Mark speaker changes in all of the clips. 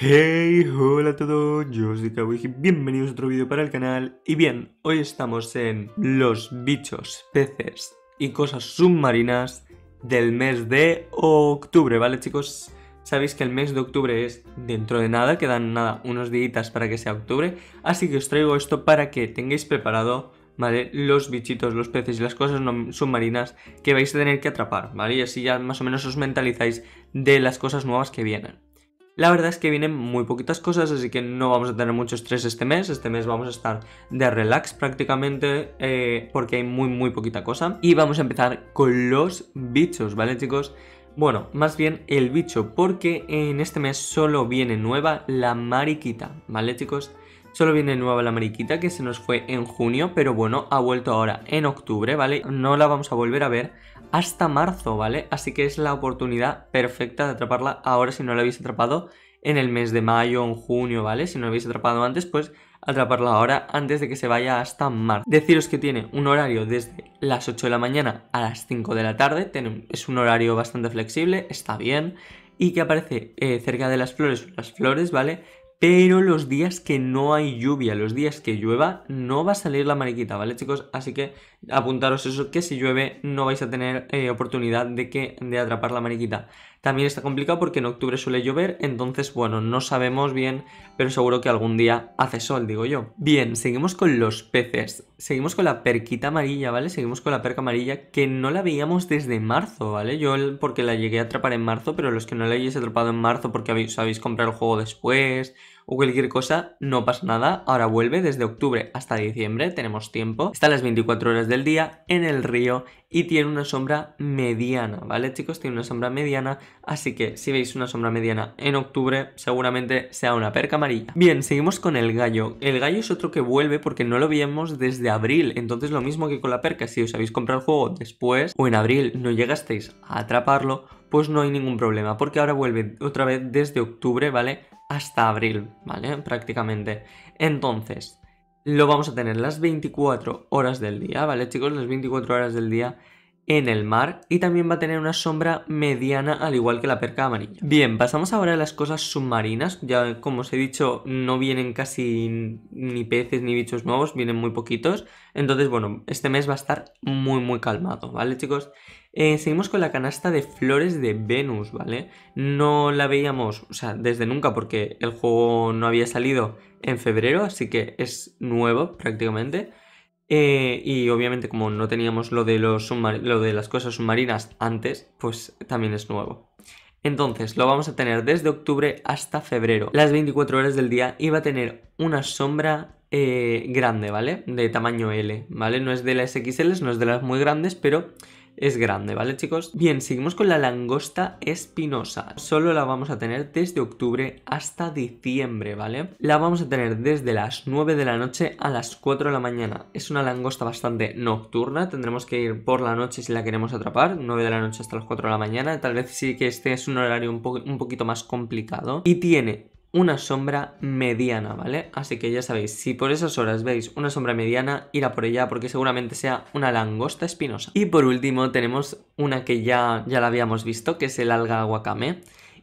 Speaker 1: Hey, hola a todos, yo soy Kawiji, bienvenidos a otro vídeo para el canal Y bien, hoy estamos en los bichos, peces y cosas submarinas del mes de octubre, ¿vale chicos? Sabéis que el mes de octubre es dentro de nada, quedan nada, unos días para que sea octubre Así que os traigo esto para que tengáis preparado ¿vale? Los bichitos, los peces y las cosas submarinas que vais a tener que atrapar, ¿vale? Y así ya más o menos os mentalizáis de las cosas nuevas que vienen. La verdad es que vienen muy poquitas cosas, así que no vamos a tener muchos estrés este mes. Este mes vamos a estar de relax prácticamente eh, porque hay muy, muy poquita cosa. Y vamos a empezar con los bichos, ¿vale chicos? Bueno, más bien el bicho, porque en este mes solo viene nueva la mariquita, ¿vale chicos? Solo viene nueva la mariquita que se nos fue en junio, pero bueno, ha vuelto ahora en octubre, ¿vale? No la vamos a volver a ver hasta marzo, ¿vale? Así que es la oportunidad perfecta de atraparla ahora si no la habéis atrapado en el mes de mayo, en junio, ¿vale? Si no la habéis atrapado antes, pues atraparla ahora antes de que se vaya hasta marzo. Deciros que tiene un horario desde las 8 de la mañana a las 5 de la tarde, es un horario bastante flexible, está bien, y que aparece eh, cerca de las flores, las flores, ¿vale? pero los días que no hay lluvia, los días que llueva, no va a salir la mariquita, ¿vale chicos? Así que apuntaros eso, que si llueve no vais a tener eh, oportunidad de, que, de atrapar la mariquita. También está complicado porque en octubre suele llover, entonces bueno, no sabemos bien, pero seguro que algún día hace sol, digo yo. Bien, seguimos con los peces. Seguimos con la perquita amarilla, ¿vale? Seguimos con la perca amarilla que no la veíamos desde marzo, ¿vale? Yo porque la llegué a atrapar en marzo, pero los que no la hayáis atrapado en marzo porque habéis, sabéis comprar el juego después o cualquier cosa, no pasa nada. Ahora vuelve desde octubre hasta diciembre, tenemos tiempo. Está a las 24 horas del día en el río y tiene una sombra mediana, ¿vale chicos? Tiene una sombra mediana, así que si veis una sombra mediana en octubre, seguramente sea una perca amarilla. Bien, seguimos con el gallo. El gallo es otro que vuelve porque no lo vimos desde abril, entonces lo mismo que con la perca, si os habéis comprado el juego después o en abril no llegasteis a atraparlo, pues no hay ningún problema, porque ahora vuelve otra vez desde octubre, ¿vale? hasta abril, ¿vale? Prácticamente. Entonces, lo vamos a tener las 24 horas del día, ¿vale, chicos? Las 24 horas del día en el mar y también va a tener una sombra mediana al igual que la perca amarilla. Bien, pasamos ahora a las cosas submarinas. Ya como os he dicho, no vienen casi ni peces ni bichos nuevos, vienen muy poquitos. Entonces, bueno, este mes va a estar muy muy calmado, ¿vale chicos? Eh, seguimos con la canasta de flores de Venus, ¿vale? No la veíamos, o sea, desde nunca porque el juego no había salido en febrero, así que es nuevo prácticamente. Eh, y obviamente como no teníamos lo de, los lo de las cosas submarinas antes, pues también es nuevo. Entonces, lo vamos a tener desde octubre hasta febrero. Las 24 horas del día iba a tener una sombra eh, grande, ¿vale? De tamaño L, ¿vale? No es de las XL, no es de las muy grandes, pero es grande, ¿vale chicos? Bien, seguimos con la langosta espinosa. Solo la vamos a tener desde octubre hasta diciembre, ¿vale? La vamos a tener desde las 9 de la noche a las 4 de la mañana. Es una langosta bastante nocturna, tendremos que ir por la noche si la queremos atrapar, 9 de la noche hasta las 4 de la mañana. Tal vez sí que este es un horario un, un poquito más complicado. Y tiene una sombra mediana, ¿vale? Así que ya sabéis, si por esas horas veis una sombra mediana, irá por ella porque seguramente sea una langosta espinosa. Y por último tenemos una que ya, ya la habíamos visto, que es el alga wakame.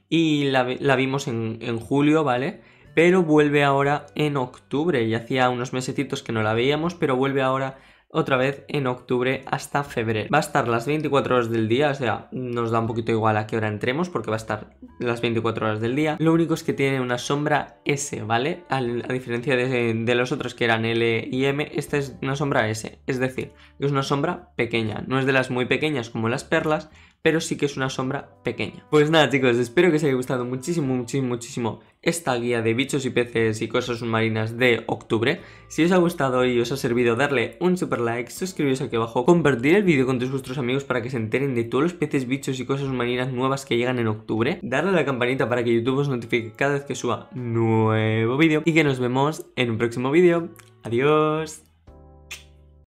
Speaker 1: Y la, la vimos en, en, julio, ¿vale? Pero vuelve ahora en octubre. Y hacía unos mesecitos que no la veíamos, pero vuelve ahora otra vez en octubre hasta febrero. Va a estar las 24 horas del día, o sea, nos da un poquito igual a qué hora entremos porque va a estar las 24 horas del día. Lo único es que tiene una sombra S, ¿vale? A, diferencia de, de, los otros que eran L y M, esta es una sombra S, es decir, es una sombra pequeña, no es de las muy pequeñas como las perlas, pero sí que es una sombra pequeña. Pues nada chicos, espero que os haya gustado muchísimo, muchísimo, muchísimo esta guía de bichos y peces y cosas submarinas de octubre. Si os ha gustado y os ha servido darle un super like, suscribiros aquí abajo, compartir el vídeo con todos vuestros amigos para que se enteren de todos los peces, bichos y cosas submarinas nuevas que llegan en octubre, darle a la campanita para que YouTube os notifique cada vez que suba nuevo vídeo y que nos vemos en un próximo vídeo. Adiós.